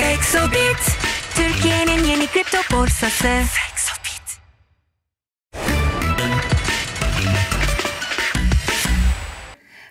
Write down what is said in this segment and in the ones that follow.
Exobit Türkiye'nin yeni kripto borsası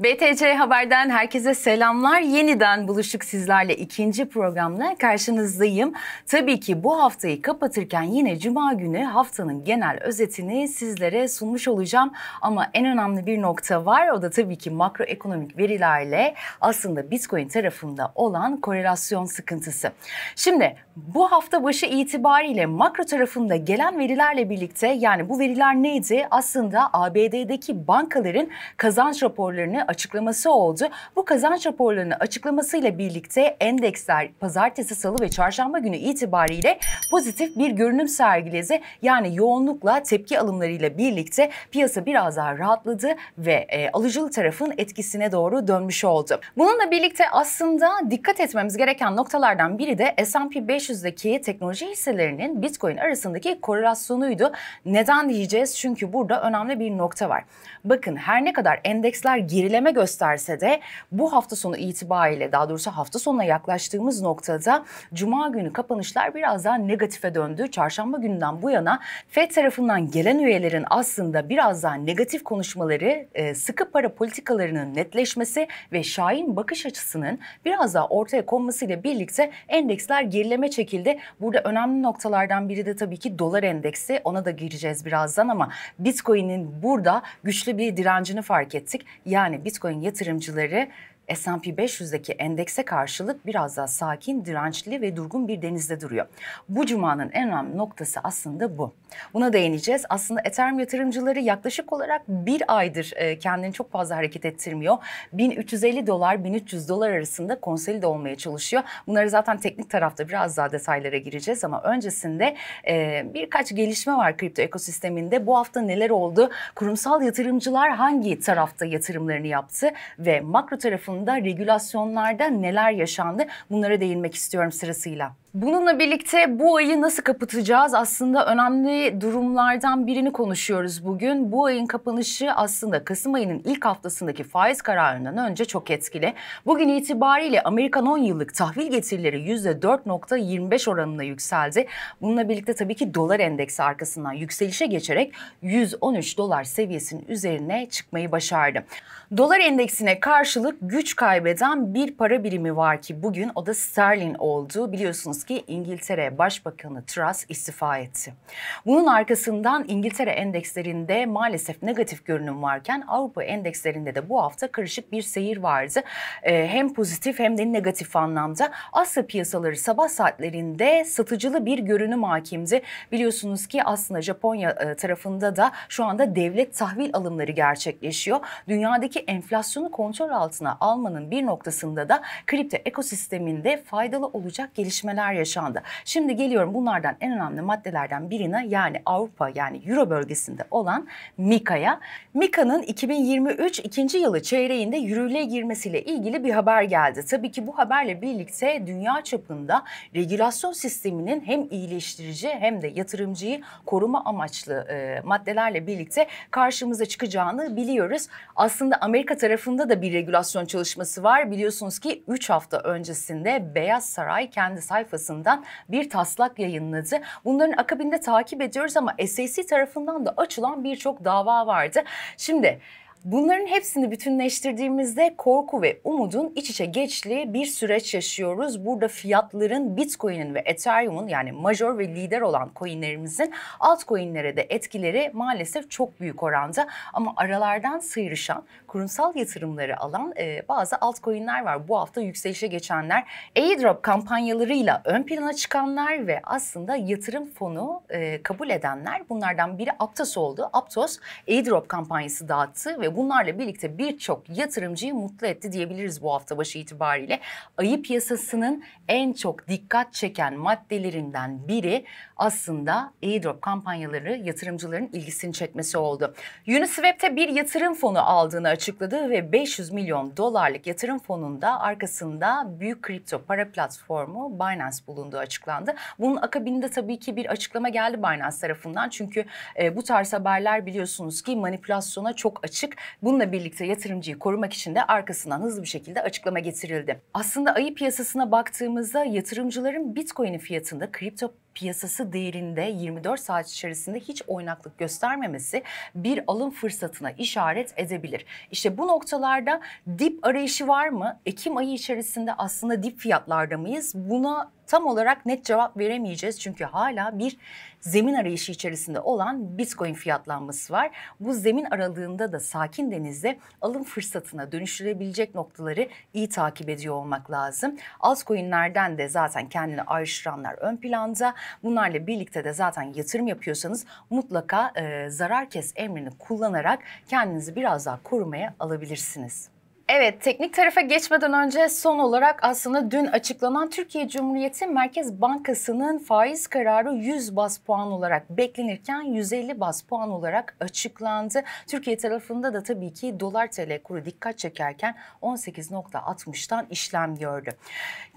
BTC Haber'den herkese selamlar. Yeniden buluştuk sizlerle ikinci programla karşınızdayım. Tabii ki bu haftayı kapatırken yine cuma günü haftanın genel özetini sizlere sunmuş olacağım. Ama en önemli bir nokta var. O da tabii ki makroekonomik verilerle aslında Bitcoin tarafında olan korelasyon sıkıntısı. Şimdi bu hafta başı itibariyle makro tarafında gelen verilerle birlikte yani bu veriler neydi? Aslında ABD'deki bankaların kazanç raporlarını açıklaması oldu. Bu kazanç raporlarını açıklamasıyla birlikte endeksler pazartesi, salı ve çarşamba günü itibariyle pozitif bir görünüm sergiledi. Yani yoğunlukla tepki alımlarıyla birlikte piyasa biraz daha rahatladı ve e, alıcılı tarafın etkisine doğru dönmüş oldu. Bununla birlikte aslında dikkat etmemiz gereken noktalardan biri de S&P 500'deki teknoloji hisselerinin Bitcoin arasındaki korelasyonuydu. Neden diyeceğiz? Çünkü burada önemli bir nokta var. Bakın her ne kadar endeksler gerileme gerileme gösterse de bu hafta sonu itibariyle daha doğrusu hafta sonuna yaklaştığımız noktada cuma günü kapanışlar biraz daha negatife döndü. Çarşamba gününden bu yana FED tarafından gelen üyelerin aslında biraz daha negatif konuşmaları, e, sıkı para politikalarının netleşmesi ve şahin bakış açısının biraz daha ortaya konmasıyla birlikte endeksler gerileme çekildi. Burada önemli noktalardan biri de tabii ki dolar endeksi. Ona da gireceğiz birazdan ama Bitcoin'in burada güçlü bir direncini fark ettik. Yani Bitcoin yatırımcıları S&P 500'deki endekse karşılık biraz daha sakin, dirençli ve durgun bir denizde duruyor. Bu cumanın en önemli noktası aslında bu. Buna değineceğiz. Aslında Ethereum yatırımcıları yaklaşık olarak bir aydır e, kendini çok fazla hareket ettirmiyor. 1350 dolar 1300 dolar arasında konsolide olmaya çalışıyor. Bunları zaten teknik tarafta biraz daha detaylara gireceğiz ama öncesinde e, birkaç gelişme var kripto ekosisteminde. Bu hafta neler oldu? Kurumsal yatırımcılar hangi tarafta yatırımlarını yaptı ve makro tarafında anlamda regülasyonlarda neler yaşandı bunlara değinmek istiyorum sırasıyla. Bununla birlikte bu ayı nasıl kapatacağız? Aslında önemli durumlardan birini konuşuyoruz bugün. Bu ayın kapanışı aslında Kasım ayının ilk haftasındaki faiz kararından önce çok etkili. Bugün itibariyle Amerikan 10 yıllık tahvil getirileri %4.25 oranında yükseldi. Bununla birlikte tabii ki dolar endeksi arkasından yükselişe geçerek 113 dolar seviyesinin üzerine çıkmayı başardı. Dolar endeksine karşılık güç kaybeden bir para birimi var ki bugün o da sterlin oldu. Biliyorsunuz ki İngiltere Başbakanı Truss istifa etti. Bunun arkasından İngiltere endekslerinde maalesef negatif görünüm varken Avrupa endekslerinde de bu hafta karışık bir seyir vardı. E, hem pozitif hem de negatif anlamda. Asya piyasaları sabah saatlerinde satıcılı bir görünüm hakimdi. Biliyorsunuz ki aslında Japonya e, tarafında da şu anda devlet tahvil alımları gerçekleşiyor. Dünyadaki enflasyonu kontrol altına almanın bir noktasında da kripto ekosisteminde faydalı olacak gelişmeler gelişmeler yaşandı. Şimdi geliyorum bunlardan en önemli maddelerden birine yani Avrupa yani Euro bölgesinde olan MİKA'ya. mikanın 2023 ikinci yılı çeyreğinde yürürlüğe girmesiyle ilgili bir haber geldi. Tabii ki bu haberle birlikte dünya çapında regülasyon sisteminin hem iyileştirici hem de yatırımcıyı koruma amaçlı e, maddelerle birlikte karşımıza çıkacağını biliyoruz. Aslında Amerika tarafında da bir regülasyon çalışması var. Biliyorsunuz ki 3 hafta öncesinde Beyaz Saray kendi sayfası arkasından bir taslak yayınladı. Bunların akabinde takip ediyoruz ama SSC e tarafından da açılan birçok dava vardı. Şimdi Bunların hepsini bütünleştirdiğimizde korku ve umudun iç içe geçtiği bir süreç yaşıyoruz. Burada fiyatların Bitcoin'in ve Ethereum'un yani major ve lider olan coinlerimizin altcoin'lere de etkileri maalesef çok büyük oranda ama aralardan sıyrışan kurumsal yatırımları alan e, bazı altcoin'ler var. Bu hafta yükselişe geçenler airdrop kampanyalarıyla ön plana çıkanlar ve aslında yatırım fonu e, kabul edenler bunlardan biri Aptos oldu. Aptos airdrop kampanyası dağıttı ve ve bunlarla birlikte birçok yatırımcıyı mutlu etti diyebiliriz bu hafta başı itibariyle. Ayıp yasasının en çok dikkat çeken maddelerinden biri aslında airdrop kampanyaları yatırımcıların ilgisini çekmesi oldu. Uniswap'te bir yatırım fonu aldığını açıkladı ve 500 milyon dolarlık yatırım fonunda arkasında büyük kripto para platformu Binance bulunduğu açıklandı. Bunun akabinde tabii ki bir açıklama geldi Binance tarafından. Çünkü e, bu tarz haberler biliyorsunuz ki manipülasyona çok açık Bununla birlikte yatırımcıyı korumak için de arkasından hızlı bir şekilde açıklama getirildi. Aslında ayı piyasasına baktığımızda yatırımcıların Bitcoin'in fiyatında kripto piyasası değerinde 24 saat içerisinde hiç oynaklık göstermemesi bir alım fırsatına işaret edebilir. İşte bu noktalarda dip arayışı var mı? Ekim ayı içerisinde aslında dip fiyatlarda mıyız? Buna tam olarak net cevap veremeyeceğiz. Çünkü hala bir zemin arayışı içerisinde olan Bitcoin fiyatlanması var. Bu zemin aralığında da sakin denizde alım fırsatına dönüştürebilecek noktaları iyi takip ediyor olmak lazım. Altcoin'lerden de zaten kendini ayrıştıranlar ön planda. Bunlarla birlikte de zaten yatırım yapıyorsanız mutlaka e, zarar kes emrini kullanarak kendinizi biraz daha korumaya alabilirsiniz. Evet, teknik tarafa geçmeden önce son olarak aslında dün açıklanan Türkiye Cumhuriyeti Merkez Bankası'nın faiz kararı 100 bas puan olarak beklenirken 150 bas puan olarak açıklandı. Türkiye tarafında da tabii ki dolar TL kuru dikkat çekerken 18.60'tan işlem gördü.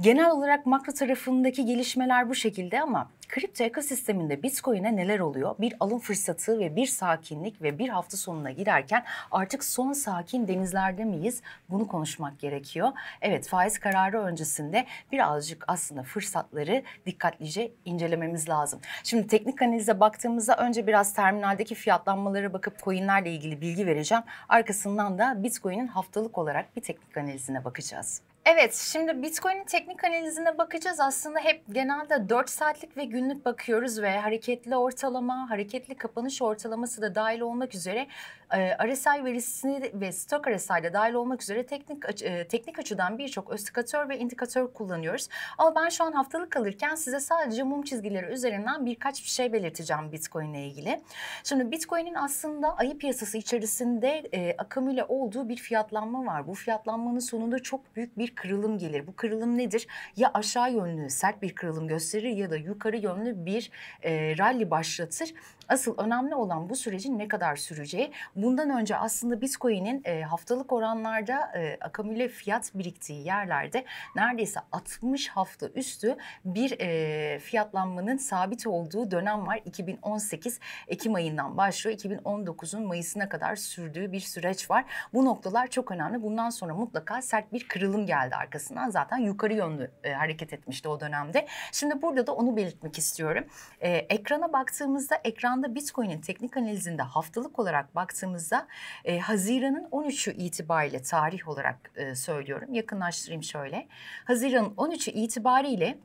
Genel olarak makro tarafındaki gelişmeler bu şekilde ama kripto ekosisteminde Bitcoin'e neler oluyor? Bir alım fırsatı ve bir sakinlik ve bir hafta sonuna girerken artık son sakin denizlerde miyiz? Bunu konuşmak gerekiyor. Evet faiz kararı öncesinde birazcık aslında fırsatları dikkatlice incelememiz lazım. Şimdi teknik analize baktığımızda önce biraz terminaldeki fiyatlanmalara bakıp coinlerle ilgili bilgi vereceğim. Arkasından da Bitcoin'in haftalık olarak bir teknik analizine bakacağız. Evet şimdi Bitcoin'in teknik analizine bakacağız. Aslında hep genelde 4 saatlik ve günlük bakıyoruz ve hareketli ortalama, hareketli kapanış ortalaması da dahil olmak üzere e, RSI verisini ve stok RSI'de dahil olmak üzere teknik e, teknik açıdan birçok östikatör ve indikatör kullanıyoruz. Ama ben şu an haftalık alırken size sadece mum çizgileri üzerinden birkaç bir şey belirteceğim Bitcoin ile ilgili. Şimdi Bitcoin'in aslında ayı piyasası içerisinde e, akümüle olduğu bir fiyatlanma var. Bu fiyatlanmanın sonunda çok büyük bir kırılım gelir. Bu kırılım nedir? Ya aşağı yönlü sert bir kırılım gösterir ya da yukarı yönlü bir e, rally başlatır Asıl önemli olan bu sürecin ne kadar süreceği. Bundan önce aslında Bitcoin'in e, haftalık oranlarda e, akamüle fiyat biriktiği yerlerde neredeyse 60 hafta üstü bir e, fiyatlanmanın sabit olduğu dönem var. 2018 Ekim ayından başlıyor. 2019'un Mayıs'ına kadar sürdüğü bir süreç var. Bu noktalar çok önemli. Bundan sonra mutlaka sert bir kırılım geldi arkasından. Zaten yukarı yönlü e, hareket etmişti o dönemde. Şimdi burada da onu belirtmek istiyorum. E, ekrana baktığımızda ekran anda Bitcoin'in teknik analizinde haftalık olarak baktığımızda e, Haziran'ın 13'ü itibariyle tarih olarak e, söylüyorum. Yakınlaştırayım şöyle. Haziran'ın 13'ü itibariyle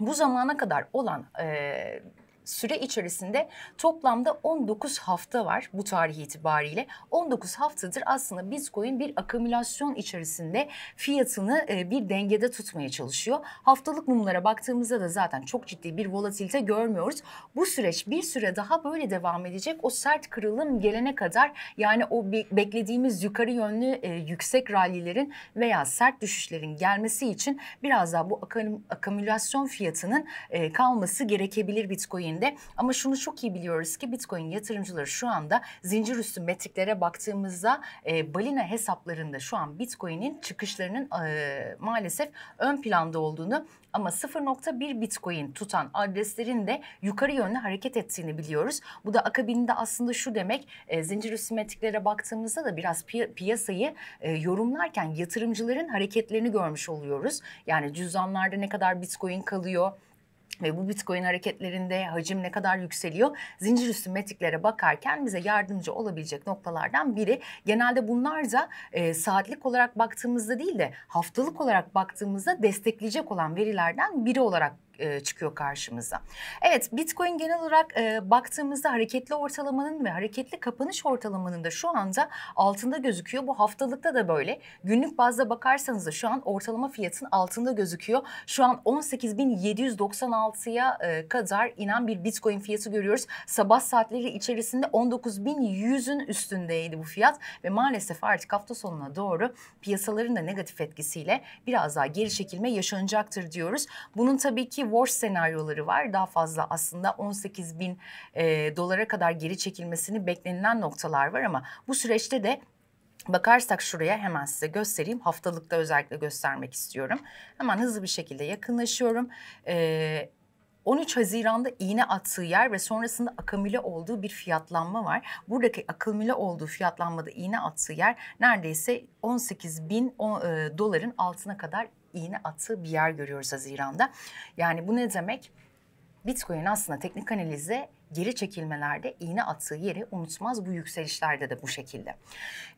bu zamana kadar olan e, süre içerisinde toplamda 19 hafta var bu tarih itibariyle. 19 haftadır aslında Bitcoin bir akümülasyon içerisinde fiyatını e, bir dengede tutmaya çalışıyor. Haftalık mumlara baktığımızda da zaten çok ciddi bir volatilite görmüyoruz. Bu süreç bir süre daha böyle devam edecek. O sert kırılım gelene kadar yani o beklediğimiz yukarı yönlü e, yüksek rallilerin veya sert düşüşlerin gelmesi için biraz daha bu akümülasyon fiyatının e, kalması gerekebilir Bitcoin Bitcoin'de. Ama şunu çok iyi biliyoruz ki Bitcoin yatırımcıları şu anda zincir üstü metriklere baktığımızda e, balina hesaplarında şu an Bitcoin'in çıkışlarının e, maalesef ön planda olduğunu ama 0.1 Bitcoin tutan adreslerin de yukarı yönlü hareket ettiğini biliyoruz. Bu da akabinde aslında şu demek e, zincir üstü metriklere baktığımızda da biraz piy piyasayı e, yorumlarken yatırımcıların hareketlerini görmüş oluyoruz. Yani cüzdanlarda ne kadar Bitcoin kalıyor, ve bu Bitcoin hareketlerinde hacim ne kadar yükseliyor? Zincir üstü metriklere bakarken bize yardımcı olabilecek noktalardan biri. Genelde bunlar da e, saatlik olarak baktığımızda değil de haftalık olarak baktığımızda destekleyecek olan verilerden biri olarak e, çıkıyor karşımıza. Evet Bitcoin genel olarak e, baktığımızda hareketli ortalamanın ve hareketli kapanış ortalamanın da şu anda altında gözüküyor. Bu haftalıkta da böyle. Günlük bazda bakarsanız da şu an ortalama fiyatın altında gözüküyor. Şu an 18.796'ya e, kadar inen bir Bitcoin fiyatı görüyoruz. Sabah saatleri içerisinde 19.100'ün üstündeydi bu fiyat ve maalesef artık hafta sonuna doğru piyasaların da negatif etkisiyle biraz daha geri çekilme yaşanacaktır diyoruz. Bunun tabii ki worst senaryoları var. Daha fazla aslında 18 bin e, dolara kadar geri çekilmesini beklenilen noktalar var ama bu süreçte de Bakarsak şuraya hemen size göstereyim. Haftalıkta özellikle göstermek istiyorum. Hemen hızlı bir şekilde yakınlaşıyorum. Ee, 13 Haziran'da iğne attığı yer ve sonrasında akamüle olduğu bir fiyatlanma var. Buradaki akamüle olduğu fiyatlanmada iğne attığı yer neredeyse 18 bin e, doların altına kadar iğne attığı bir yer görüyoruz Haziran'da. Yani bu ne demek? Bitcoin aslında teknik analize geri çekilmelerde iğne attığı yeri unutmaz bu yükselişlerde de bu şekilde.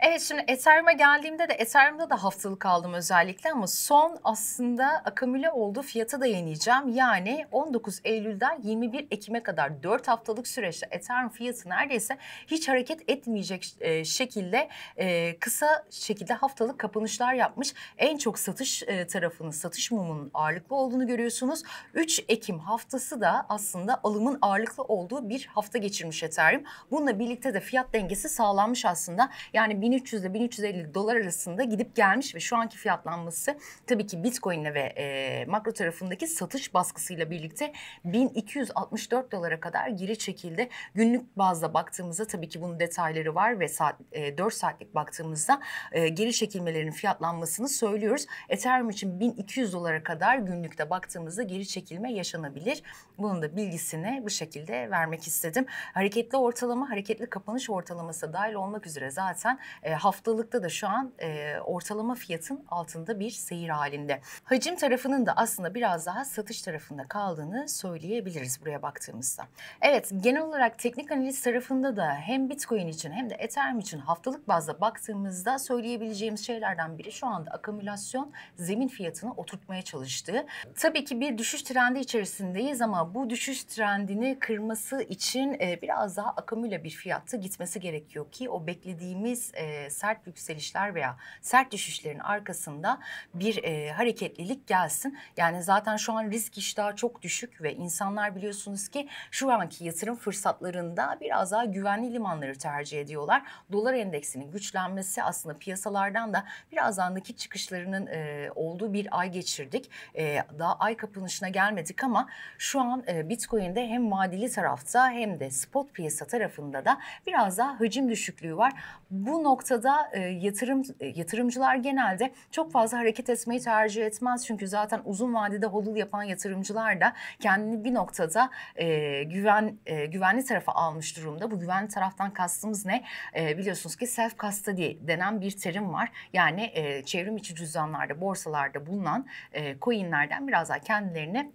Evet şimdi Ethereum'a geldiğimde de Ethereum'da da haftalık aldım özellikle ama son aslında akamüle oldu fiyata da yenileyeceğim. Yani 19 Eylül'den 21 Ekim'e kadar 4 haftalık süreçte Ethereum fiyatı neredeyse hiç hareket etmeyecek e, şekilde e, kısa şekilde haftalık kapanışlar yapmış. En çok satış e, tarafının satış mumunun ağırlıklı olduğunu görüyorsunuz. 3 Ekim haftası da aslında alımın ağırlıklı olduğu bozukluğu bir hafta geçirmiş Ethereum. Bununla birlikte de fiyat dengesi sağlanmış aslında. Yani 1300 ile 1350 dolar arasında gidip gelmiş ve şu anki fiyatlanması tabii ki Bitcoin'le ve e, makro tarafındaki satış baskısıyla birlikte 1264 dolara kadar geri çekildi. Günlük bazda baktığımızda tabii ki bunun detayları var ve saat e, 4 saatlik baktığımızda e, geri çekilmelerin fiyatlanmasını söylüyoruz. Ethereum için 1200 dolara kadar günlükte baktığımızda geri çekilme yaşanabilir. Bunun da bilgisini bu şekilde vermek vermek istedim. Hareketli ortalama, hareketli kapanış ortalaması dahil olmak üzere zaten e, haftalıkta da şu an e, ortalama fiyatın altında bir seyir halinde. Hacim tarafının da aslında biraz daha satış tarafında kaldığını söyleyebiliriz buraya baktığımızda. Evet genel olarak teknik analiz tarafında da hem Bitcoin için hem de Ethereum için haftalık bazda baktığımızda söyleyebileceğimiz şeylerden biri şu anda akümülasyon zemin fiyatını oturtmaya çalıştığı. Tabii ki bir düşüş trendi içerisindeyiz ama bu düşüş trendini kırması olması için e, biraz daha akımıyla bir fiyatta gitmesi gerekiyor ki o beklediğimiz e, sert yükselişler veya sert düşüşlerin arkasında bir e, hareketlilik gelsin. Yani zaten şu an risk iştahı çok düşük ve insanlar biliyorsunuz ki şu anki yatırım fırsatlarında biraz daha güvenli limanları tercih ediyorlar. Dolar endeksinin güçlenmesi aslında piyasalardan da birazdan nakit çıkışlarının e, olduğu bir ay geçirdik. E, daha ay kapanışına gelmedik ama şu an e, Bitcoin'de hem vadeli tarafta tahta hem de spot piyasa tarafında da biraz daha hacim düşüklüğü var. Bu noktada e, yatırım e, yatırımcılar genelde çok fazla hareket etmeyi tercih etmez. Çünkü zaten uzun vadede hodl yapan yatırımcılar da kendini bir noktada e, güven e, güvenli tarafa almış durumda. Bu güvenli taraftan kastımız ne? E, biliyorsunuz ki self custody denen bir terim var. Yani e, çevrim içi cüzdanlarda, borsalarda bulunan e, coinlerden biraz daha kendilerini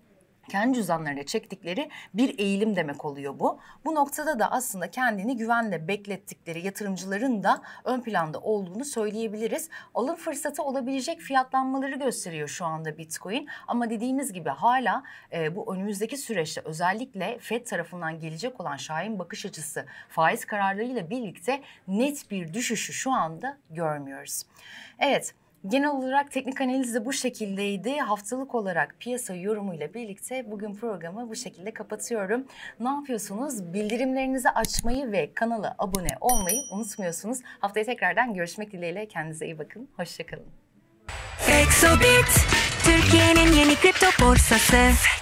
kendi cüzdanlarına çektikleri bir eğilim demek oluyor bu. Bu noktada da aslında kendini güvenle beklettikleri yatırımcıların da ön planda olduğunu söyleyebiliriz. Alım fırsatı olabilecek fiyatlanmaları gösteriyor şu anda Bitcoin ama dediğimiz gibi hala e, bu önümüzdeki süreçte özellikle FED tarafından gelecek olan şahin bakış açısı faiz kararlarıyla birlikte net bir düşüşü şu anda görmüyoruz. Evet Genel olarak teknik analiz de bu şekildeydi. Haftalık olarak piyasa yorumuyla birlikte bugün programı bu şekilde kapatıyorum. Ne yapıyorsunuz? Bildirimlerinizi açmayı ve kanala abone olmayı unutmuyorsunuz. Haftaya tekrardan görüşmek dileğiyle. Kendinize iyi bakın. Hoşçakalın. Exobit, Türkiye'nin yeni kripto borsası.